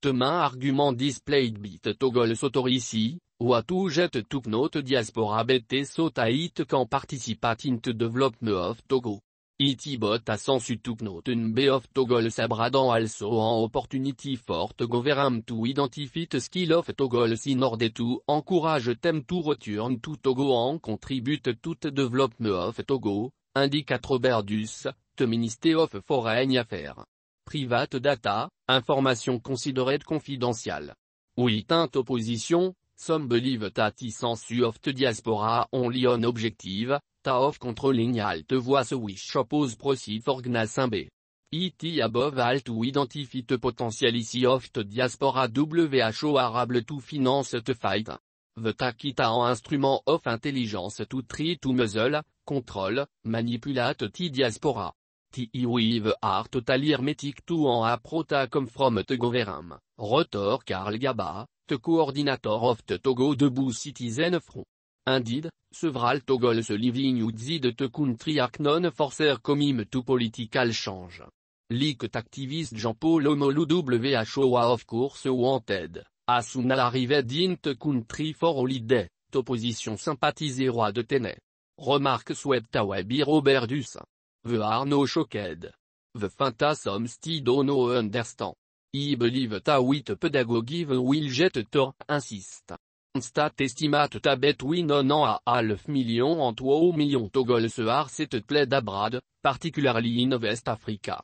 Demain argument displayed bit toggle ici, ou à tout jet note diaspora bt saute it quand participat in develop development of Togo. Itibot a sensu note be of toggle sabradan also en opportunity forte goveram to identify the skill of togol sinord et tout encourage them to return to Togo and contribute to develop development of Togo, indique Robert Dus, the Minister of Foreign Affairs. Private data, information de confidential. Oui, teinte opposition, some believe that sensu of the diaspora on lion objective, ta of controlling alt voice which oppose proceed for B. It e above alt to identify the ici of the diaspora WHO arable to finance the fight. The Takita en instrument of intelligence to treat to muzzle, control, manipulate the diaspora. TI total hermétique tout en a prota comme from te government, Rotor Karl Gaba, te coordinator of te Togo Debout Citizen Front. Indeed, several se living outside te country are non-forcer comim to political change. Leaked activist Jean-Paul Homolou WHO of course wanted, as soon as arrived in the country for holiday, opposition sympathisée roi de Tene. Remarque souhaite Tawabi Robert Dussin. The Arno no The phantasm still dono understand. I believe ta wit pedagogy the will jet to insist. Stat estimate ta win on a half million toi two million toggles c'est set plaie d'abrade, particularly in West Africa.